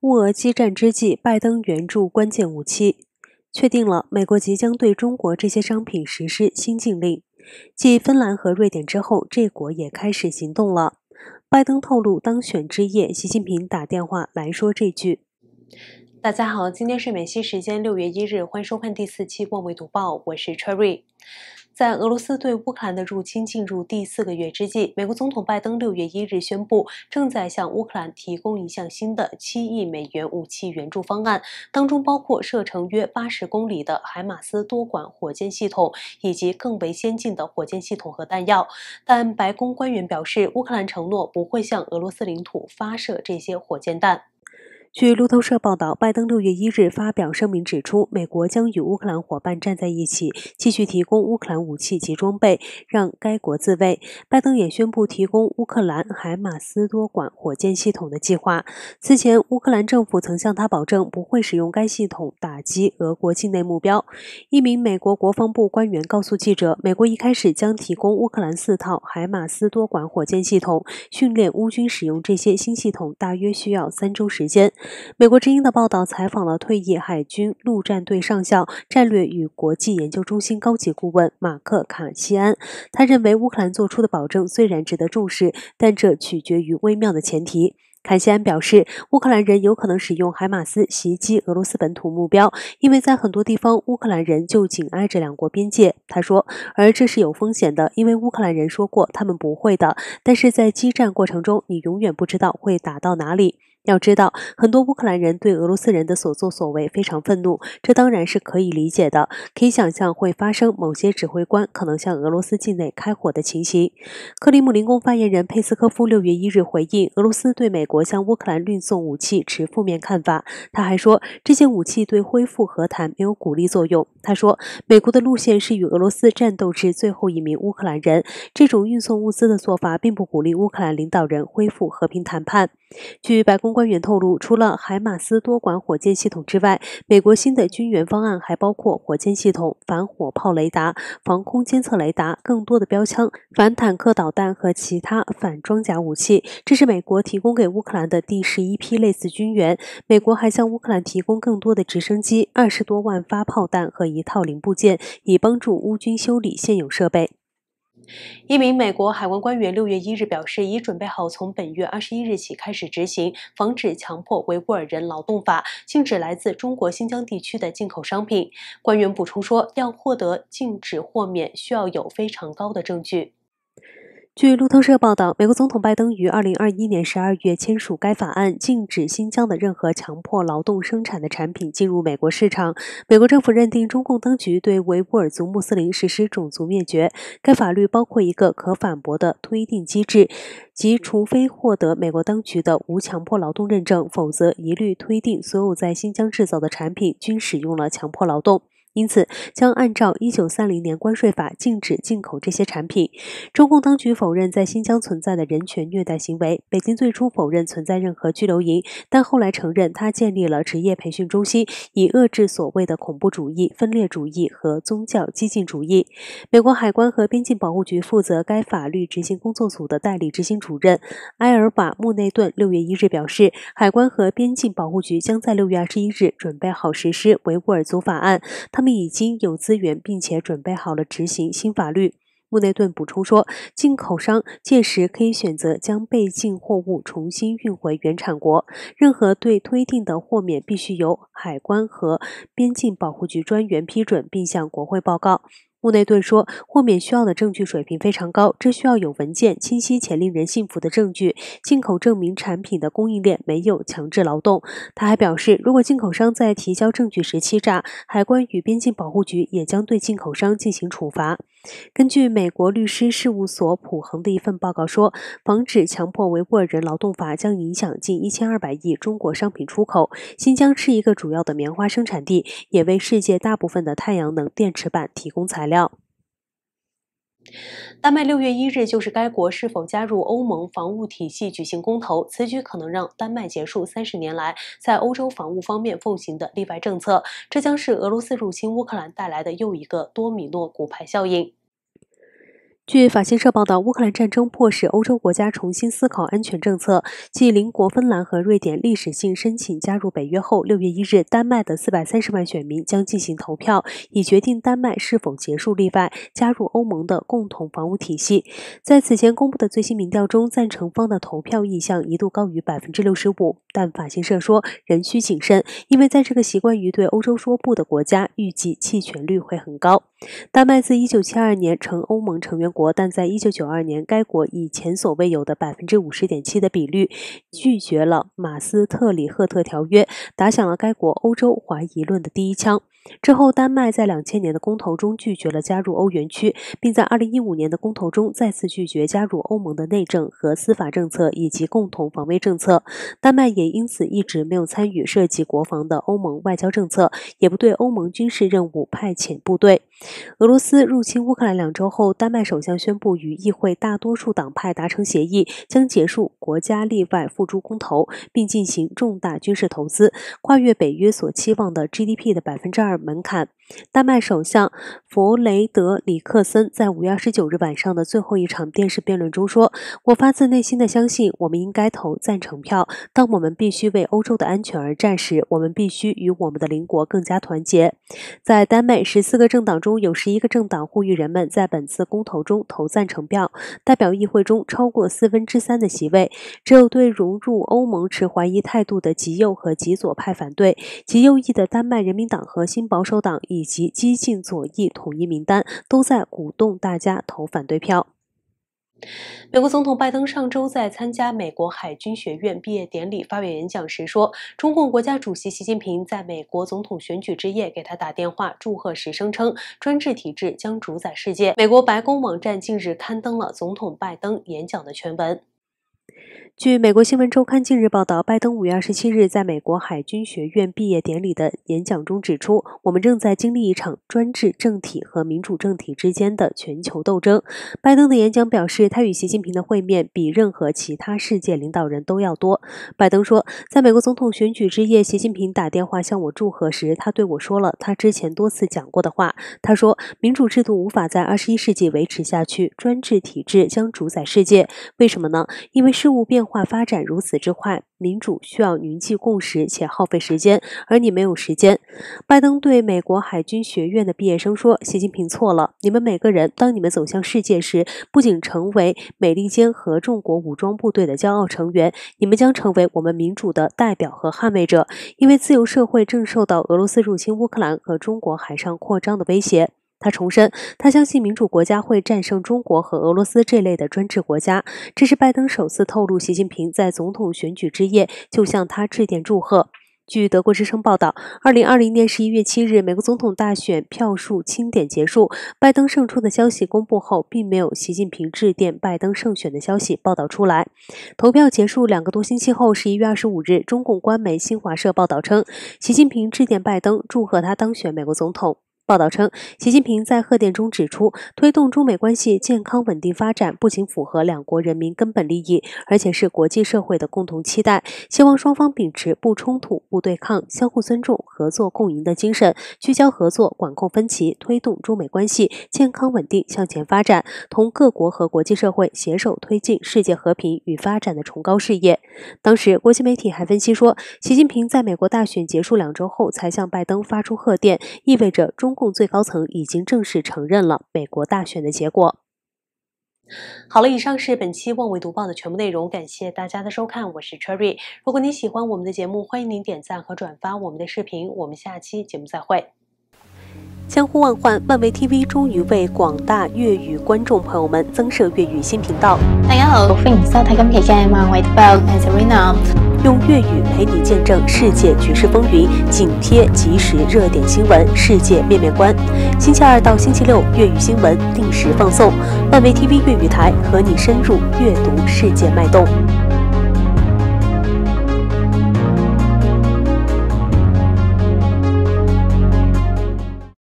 乌俄激战之际，拜登援助关键武器，确定了美国即将对中国这些商品实施新禁令。继芬兰和瑞典之后，这国也开始行动了。拜登透露，当选之夜，习近平打电话来说这句。大家好，今天是美西时间六月一日，欢迎收看第四期《望维读报》，我是 Cherry。在俄罗斯对乌克兰的入侵进入第四个月之际，美国总统拜登六月一日宣布，正在向乌克兰提供一项新的七亿美元武器援助方案，当中包括射程约八十公里的海马斯多管火箭系统，以及更为先进的火箭系统和弹药。但白宫官员表示，乌克兰承诺不会向俄罗斯领土发射这些火箭弹。据路透社报道，拜登六月一日发表声明指出，美国将与乌克兰伙伴站在一起，继续提供乌克兰武器及装备，让该国自卫。拜登也宣布提供乌克兰海马斯多管火箭系统的计划。此前，乌克兰政府曾向他保证不会使用该系统打击俄国境内目标。一名美国国防部官员告诉记者，美国一开始将提供乌克兰四套海马斯多管火箭系统，训练乌军使用这些新系统大约需要三周时间。美国之音的报道采访了退役海军陆战队上校、战略与国际研究中心高级顾问马克·卡西安。他认为，乌克兰做出的保证虽然值得重视，但这取决于微妙的前提。坎西安表示，乌克兰人有可能使用海马斯袭击俄罗斯本土目标，因为在很多地方，乌克兰人就紧挨着两国边界。他说，而这是有风险的，因为乌克兰人说过他们不会的，但是在激战过程中，你永远不知道会打到哪里。要知道，很多乌克兰人对俄罗斯人的所作所为非常愤怒，这当然是可以理解的。可以想象，会发生某些指挥官可能向俄罗斯境内开火的情形。克里姆林宫发言人佩斯科夫六月一日回应，俄罗斯对美国向乌克兰运送武器持负面看法。他还说，这些武器对恢复和谈没有鼓励作用。他说，美国的路线是与俄罗斯战斗至最后一名乌克兰人，这种运送物资的做法并不鼓励乌克兰领导人恢复和平谈判。据白宫官员透露，除了海马斯多管火箭系统之外，美国新的军援方案还包括火箭系统、反火炮雷达、防空监测雷达、更多的标枪、反坦克导弹和其他反装甲武器。这是美国提供给乌克兰的第十一批类似军援。美国还向乌克兰提供更多的直升机、二十多万发炮弹和一套零部件，以帮助乌军修理现有设备。一名美国海关官员六月一日表示，已准备好从本月二十一日起开始执行《防止强迫维吾尔人劳动法》，禁止来自中国新疆地区的进口商品。官员补充说，要获得禁止豁免，需要有非常高的证据。据路透社报道，美国总统拜登于二零二一年十二月签署该法案，禁止新疆的任何强迫劳动生产的产品进入美国市场。美国政府认定中共当局对维吾尔族穆斯林实施种族灭绝。该法律包括一个可反驳的推定机制，即除非获得美国当局的无强迫劳动认证，否则一律推定所有在新疆制造的产品均使用了强迫劳动。因此，将按照1930年关税法禁止进口这些产品。中共当局否认在新疆存在的人权虐待行为。北京最初否认存在任何拘留营，但后来承认他建立了职业培训中心，以遏制所谓的恐怖主义、分裂主义和宗教激进主义。美国海关和边境保护局负责该法律执行工作组的代理执行主任埃尔瓦·穆内顿六月一日表示，海关和边境保护局将在六月二十一日准备好实施维吾尔族法案。他。他们已经有资源，并且准备好了执行新法律。穆内顿补充说，进口商届时可以选择将被禁货物重新运回原产国。任何对推定的豁免必须由海关和边境保护局专员批准，并向国会报告。穆内顿说，豁免需要的证据水平非常高，这需要有文件清晰且令人信服的证据，进口证明产品的供应链没有强制劳动。他还表示，如果进口商在提交证据时欺诈，海关与边境保护局也将对进口商进行处罚。根据美国律师事务所普恒的一份报告说，防止强迫维吾尔人劳动法将影响近一千二百亿中国商品出口。新疆是一个主要的棉花生产地，也为世界大部分的太阳能电池板提供材。料。丹麦六月一日就是该国是否加入欧盟防务体系举行公投，此举可能让丹麦结束三十年来在欧洲防务方面奉行的例外政策，这将是俄罗斯入侵乌克兰带来的又一个多米诺骨牌效应。据法新社报道，乌克兰战争迫使欧洲国家重新思考安全政策。继邻国芬兰和瑞典历史性申请加入北约后，六月一日，丹麦的四百三十万选民将进行投票，以决定丹麦是否结束例外，加入欧盟的共同防务体系。在此前公布的最新民调中，赞成方的投票意向一度高于百分之六十五，但法新社说，仍需谨慎，因为在这个习惯于对欧洲说不的国家，预计弃权率会很高。丹麦自1972年成欧盟成员国，但在1992年，该国以前所未有的50.7%的比率拒绝了马斯特里赫特条约，打响了该国欧洲怀疑论的第一枪。之后，丹麦在2000年的公投中拒绝了加入欧元区，并在2015年的公投中再次拒绝加入欧盟的内政和司法政策以及共同防卫政策。丹麦也因此一直没有参与涉及国防的欧盟外交政策，也不对欧盟军事任务派遣部队。俄罗斯入侵乌克兰两周后，丹麦首相宣布与议会大多数党派达成协议，将结束国家例外付诸公投，并进行重大军事投资，跨越北约所期望的 GDP 的百分之二门槛。丹麦首相弗雷德里克森在五月二十九日晚上的最后一场电视辩论中说：“我发自内心的相信，我们应该投赞成票。当我们必须为欧洲的安全而战时，我们必须与我们的邻国更加团结。”在丹麦十四个政党中，有十一个政党呼吁人们在本次公投中投赞成票，代表议会中超过四分之三的席位。只有对融入欧盟持怀疑态度的极右和极左派反对。极右翼的丹麦人民党和新保守党。以及激进左翼统一名单都在鼓动大家投反对票。美国总统拜登上周在参加美国海军学院毕业典礼发表演讲时说，中共国家主席习近平在美国总统选举之夜给他打电话祝贺时声称，专制体制将主宰世界。美国白宫网站近日刊登了总统拜登演讲的全文。据美国新闻周刊近日报道，拜登五月二十七日在美国海军学院毕业典礼的演讲中指出：“我们正在经历一场专制政体和民主政体之间的全球斗争。”拜登的演讲表示，他与习近平的会面比任何其他世界领导人都要多。拜登说：“在美国总统选举之夜，习近平打电话向我祝贺时，他对我说了他之前多次讲过的话。他说，民主制度无法在二十一世纪维持下去，专制体制将主宰世界。为什么呢？因为……”事物变化发展如此之快，民主需要凝聚共识且耗费时间，而你没有时间。拜登对美国海军学院的毕业生说：“习近平错了。你们每个人，当你们走向世界时，不仅成为美利坚合众国武装部队的骄傲成员，你们将成为我们民主的代表和捍卫者，因为自由社会正受到俄罗斯入侵乌克兰和中国海上扩张的威胁。”他重申，他相信民主国家会战胜中国和俄罗斯这类的专制国家。这是拜登首次透露，习近平在总统选举之夜就向他致电祝贺。据德国之声报道，二零二零年十一月七日，美国总统大选票数清点结束，拜登胜出的消息公布后，并没有习近平致电拜登胜选的消息报道出来。投票结束两个多星期后，十一月二十五日，中共官媒新华社报道称，习近平致电拜登，祝贺他当选美国总统。报道称，习近平在贺电中指出，推动中美关系健康稳定发展不仅符合两国人民根本利益，而且是国际社会的共同期待。希望双方秉持不冲突、不对抗、相互尊重、合作共赢的精神，聚焦合作，管控分歧，推动中美关系健康稳定向前发展，同各国和国际社会携手推进世界和平与发展的崇高事业。当时，国际媒体还分析说，习近平在美国大选结束两周后才向拜登发出贺电，意味着中。中共最高层已经正式承认了美国大选的结果。好了，以上是本期《望维读报》的全部内容，感谢大家的收看，我是 Cherry。如果你喜欢我们的节目，欢迎您点赞和转发我们的视频。我们下期节目再会。千呼万唤，漫威 TV 终于为广大粤语观众朋友们增设粤语新频道。大家好，欢迎收看《今日香港》，我是鲍丽莎维娜。用粤语陪你见证世界局势风云，紧贴及时热点新闻，《世界面面观》。星期二到星期六，粤语新闻定时放送，漫威 TV 粤语台和你深入阅读世界脉动。